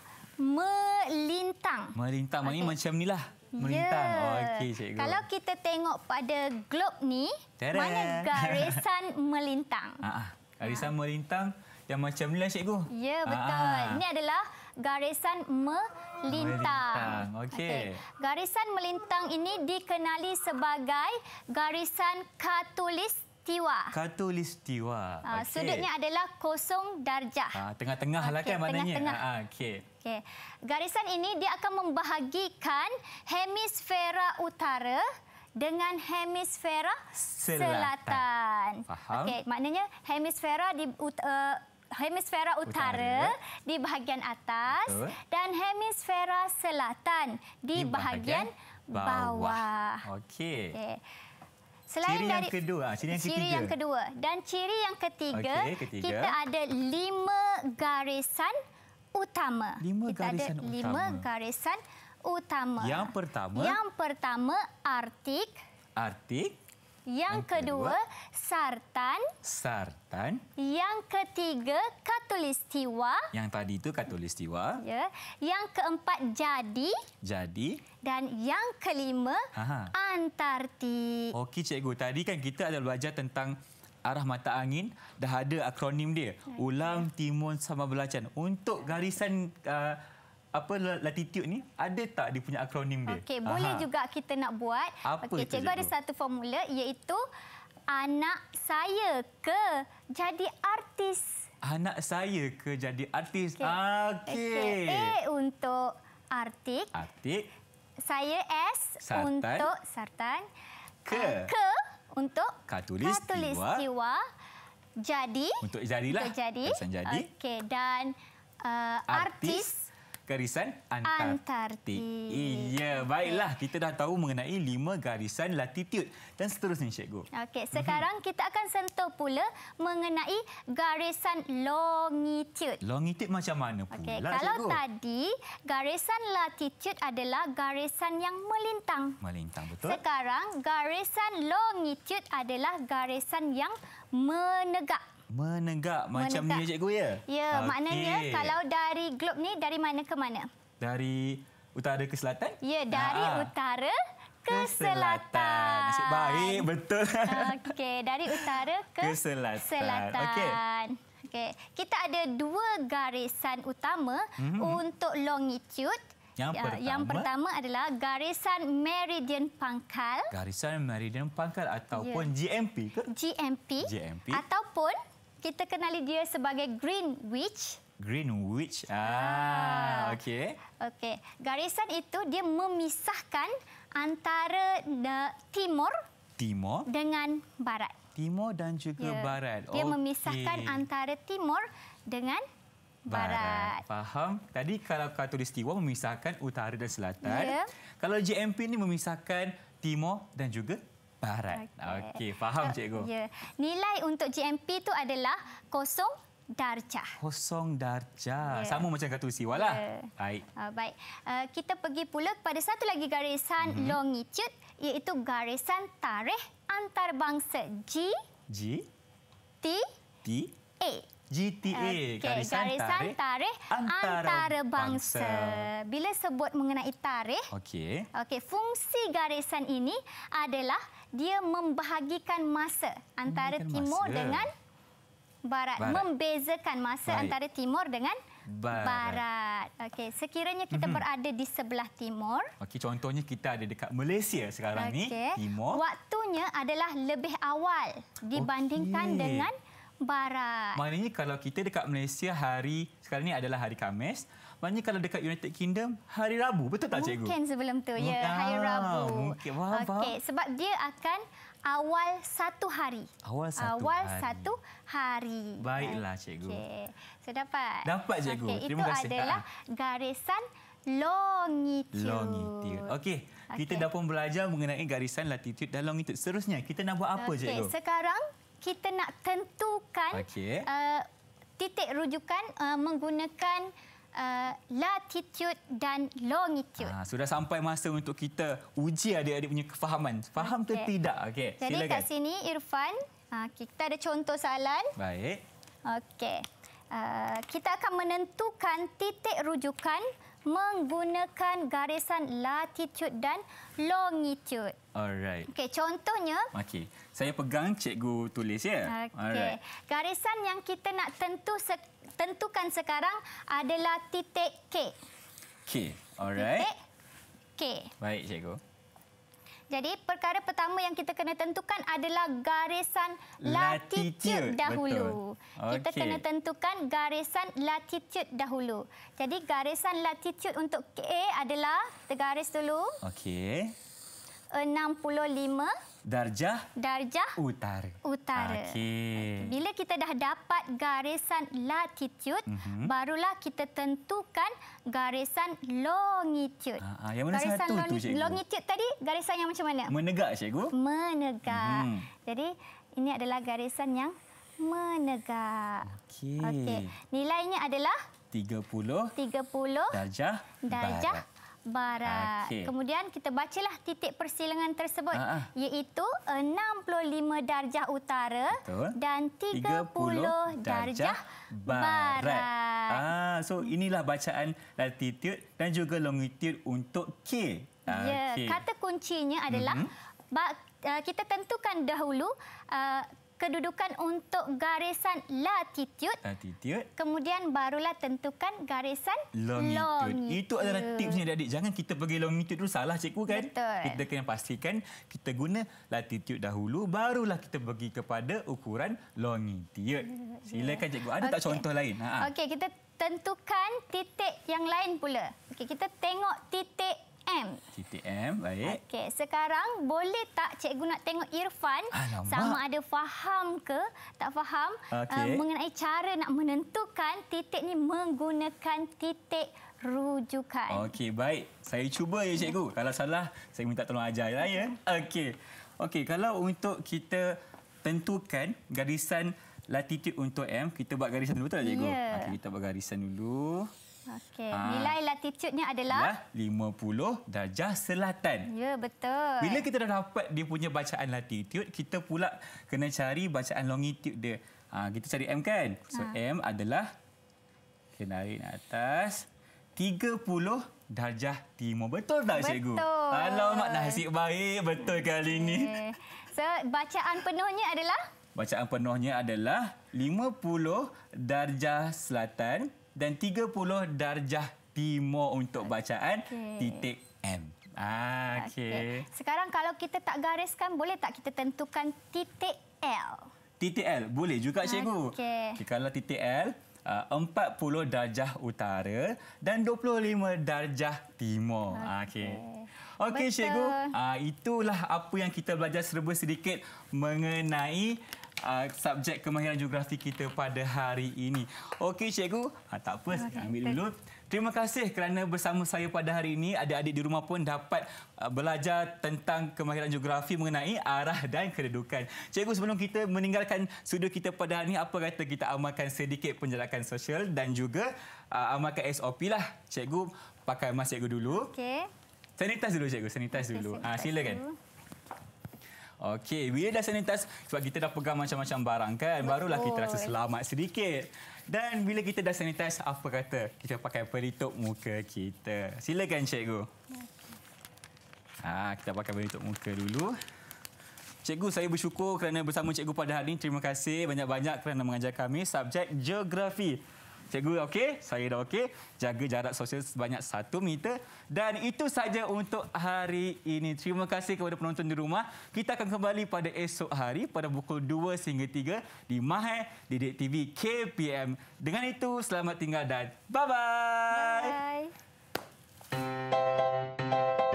melintang. Melintang okay. maknanya macam inilah. Ya. Melintang. Yeah. Oh, okay, cikgu. Kalau kita tengok pada globe ni, Tadah. mana garisan (laughs) melintang? Ah, ah, garisan ah. melintang yang macam inilah cikgu. Ya, yeah, betul. Ah. Ini adalah garisan melintang. melintang. Okey. Okay. Garisan melintang ini dikenali sebagai garisan katulistik Katulistiwa. Katulistiwa. Uh, ah, okay. Sudutnya adalah kosong darjah. Ah, tengah-tengah uh, lah okay, kan tengah -tengah. maknanya. Ah, okay. Okay. Garisan ini dia akan membahagikan hemisfera utara dengan hemisfera selatan. selatan. Faham. Okay, maknanya hemisfera di uh, Hemisfera utara, utara di bahagian atas Betul. dan hemisfera selatan di, di bahagian, bahagian bawah. bawah. Okey. Okay. Selain ciri dari yang kedua, ah, ciri yang ketiga. yang kedua dan ciri yang ketiga, okay, ketiga. kita ada lima garisan utama. Lima kita garisan ada utama. lima garisan utama. Yang pertama, yang pertama artik. Artik. Yang kedua, sartan. Sartan. Yang ketiga, katulistiwa. Yang tadi itu katulistiwa. Ya. Yang keempat, jadi. Jadi. Dan yang kelima, Aha. antartik. Okey, cikgu. Tadi kan kita ada belajar tentang arah mata angin. Dah ada akronim dia. Okay. Ya, Ulang, ya. timun, sama belacan. Untuk garisan... Uh, apa latitude ni ada tak dia punya akronim dia? Okey, boleh juga kita nak buat. Okey, cikgu, ada satu formula iaitu anak saya ke jadi artis. Anak saya ke jadi artis. Okey. Okay. Okay. A untuk artik. Artik. Saya S sartan. untuk sartan. Ke. Ke untuk katulis, katulis Jadi. Untuk jadilah. Untuk jadi. jadi. Okey, dan uh, artis. artis garisan Antartik. Antartik. Ya, baiklah. Kita dah tahu mengenai lima garisan latitude. Dan seterusnya, Encik Okey, mhm. sekarang kita akan sentuh pula mengenai garisan longitude. Longitude macam mana pula, Encik Kalau Cikgu? tadi, garisan latitude adalah garisan yang melintang. Melintang, betul. Sekarang, garisan longitude adalah garisan yang menegak. Menegak macam menegak. ni cikgu ya? Ya, okay. maknanya kalau dari globe ni dari mana ke mana? Dari utara ke selatan? Ya, dari Aa. Ah. utara ke selatan. Nasib baik, betul. (laughs) Okey, dari utara ke, ke selatan. selatan. Okey. Okay. Kita ada dua garisan utama hmm. untuk longitude. Yang ya, pertama, yang pertama adalah garisan meridian pangkal. Garisan meridian pangkal ataupun yeah. GMP ke? GMP. GMP. Ataupun kita kenali dia sebagai Green Witch. Green Witch. Ah, ah. okey. Okey. Garisan itu dia memisahkan antara the timur timur dengan barat. Timur dan juga yeah. barat. Dia okay. memisahkan antara timur dengan barat. barat. Faham? Tadi kalau katulistiwa memisahkan utara dan selatan. Yeah. Kalau JMP ini memisahkan timur dan juga barat. Okey, faham cikgu. Ya. Nilai untuk GMP tu adalah kosong darjah. Kosong darjah. Ya. Sama macam kata siwa lah. Ya. Baik. Ah, baik. Ah, kita pergi pula kepada satu lagi garisan hmm. longitude iaitu garisan tarikh antarabangsa G G T T A. GTA, okay, garisan, garisan tarikh, tarikh antarabangsa. antarabangsa. Bila sebut mengenai tarikh, okey. Okey, fungsi garisan ini adalah dia membahagikan masa antara membahagikan timur masa. dengan barat. barat membezakan masa Baik. antara timur dengan barat, barat. okey sekiranya kita mm-hmm. berada di sebelah timur okey contohnya kita ada dekat Malaysia sekarang okay. ni timur waktunya adalah lebih awal dibandingkan okay. dengan barat maknanya kalau kita dekat Malaysia hari sekarang ni adalah hari Khamis Maknanya kalau dekat United Kingdom hari Rabu betul tak mungkin cikgu? Mungkin sebelum tu ya ah, hari Rabu. Mungkin wah, okay. wah. sebab dia akan awal satu hari. Awal satu, awal hari. satu hari. Baiklah cikgu. Okey. So dapat. Dapat cikgu. Okay, Terima itu kasih. Itu adalah ah, ah. garisan longitude. Longitude. Okey. Kita okay. dah pun belajar mengenai garisan latitude dan longitude. Seterusnya kita nak buat apa okay. cikgu? sekarang kita nak tentukan okay. uh, eh, titik rujukan uh, menggunakan uh, latitude dan longitude. Ha, sudah sampai masa untuk kita uji adik-adik punya kefahaman. Faham atau okay. tidak? Okey. Jadi silakan. kat sini Irfan, uh, kita ada contoh soalan. Baik. Okey. Uh, kita akan menentukan titik rujukan menggunakan garisan latitude dan longitude. Alright. Okey, contohnya Okey. Saya pegang cikgu tulis ya. Okey. Garisan yang kita nak tentu sek- tentukan sekarang adalah titik K. K. Alright. Titik K. Baik, cikgu. Jadi perkara pertama yang kita kena tentukan adalah garisan latitude, latitude dahulu. Okay. Kita kena tentukan garisan latitude dahulu. Jadi garisan latitude untuk K adalah kita garis dulu. Okey. 65 darjah darjah utara utara okay. bila kita dah dapat garisan latitude mm -hmm. barulah kita tentukan garisan longitude ha, ha, yang mana garisan satu long, cikgu longitude tadi garisan yang macam mana menegak cikgu menegak mm -hmm. jadi ini adalah garisan yang menegak okey okay. nilainya adalah 30 30 darjah darjah barat. Okay. Kemudian kita bacalah titik persilangan tersebut ha -ha. iaitu 65 eh, darjah utara Betul. dan 30, 30 darjah, darjah barat. barat. Ah so inilah bacaan latitude dan juga longitude untuk K. Ya, okay. kata kuncinya adalah mm -hmm. kita tentukan dahulu eh, kedudukan untuk garisan latitude. Latitude. Kemudian barulah tentukan garisan longitude. longitude. Itu adalah tipsnya adik-adik. Jangan kita pergi longitude dulu. Salah cikgu kan? Betul. Kita kena pastikan kita guna latitude dahulu. Barulah kita pergi kepada ukuran longitude. (laughs) Silakan cikgu. Ada okay. tak contoh lain? Ha, ha. Okey, kita tentukan titik yang lain pula. Okey, kita tengok titik TTM. TTM, baik. Okey, sekarang boleh tak cikgu nak tengok Irfan Alamak. sama ada faham ke tak faham okay. uh, eh, mengenai cara nak menentukan titik ni menggunakan titik rujukan. Okey, baik. Saya cuba ya cikgu. kalau salah saya minta tolong ajar lah, ya. Okey. Okey, kalau untuk kita tentukan garisan latitude untuk M, kita buat garisan dulu betul tak cikgu? Yeah. Okey, kita buat garisan dulu. Okay. Ah. Nilai latitudnya adalah? 50 darjah selatan. Ya, betul. Bila kita dah dapat dia punya bacaan latitud, kita pula kena cari bacaan longitud. dia. Ha, kita cari M kan? So, ha. M adalah... Kita narik atas. 30 darjah timur. Betul tak, betul. Cikgu? Betul. Alamak, nasib baik. Betul okay. kali ini. So, bacaan penuhnya adalah? Bacaan penuhnya adalah 50 darjah selatan dan 30 darjah timur untuk bacaan okay. titik M. Ah, okay. okay. Sekarang kalau kita tak gariskan, boleh tak kita tentukan titik L? Titik L, boleh juga cikgu. Okay. Okay, kalau titik L, 40 uh, darjah utara dan 25 darjah timur. Okay. Ah, okey okay, cikgu, ah, itulah apa yang kita belajar serba sedikit mengenai uh, subjek kemahiran geografi kita pada hari ini. Okey, cikgu. Ha, tak apa, okay. saya ambil dulu. Terima kasih kerana bersama saya pada hari ini. Adik-adik di rumah pun dapat ah, belajar tentang kemahiran geografi mengenai arah dan kedudukan. Cikgu, sebelum kita meninggalkan studio kita pada hari ini, apa kata kita amalkan sedikit penjelakan sosial dan juga uh, amalkan SOP lah. Cikgu, pakai mask cikgu dulu. Okey. Sanitas dulu, cikgu. Sanitas okay, dulu. Sanitas ha, silakan. Dulu. Okey, bila dah sanitas sebab kita dah pegang macam-macam barang kan, Betul. barulah kita rasa selamat sedikit. Dan bila kita dah sanitas, apa kata kita pakai pelitup muka kita? Silakan cikgu. Ah, kita pakai pelitup muka dulu. Cikgu, saya bersyukur kerana bersama cikgu pada hari ini. Terima kasih banyak-banyak kerana mengajar kami subjek geografi. Cikgu dah okey, saya dah okey. Jaga jarak sosial sebanyak satu meter. Dan itu saja untuk hari ini. Terima kasih kepada penonton di rumah. Kita akan kembali pada esok hari pada pukul 2 sehingga 3 di Mahe di Dek TV KPM. Dengan itu, selamat tinggal dan bye-bye. Bye. -bye. bye.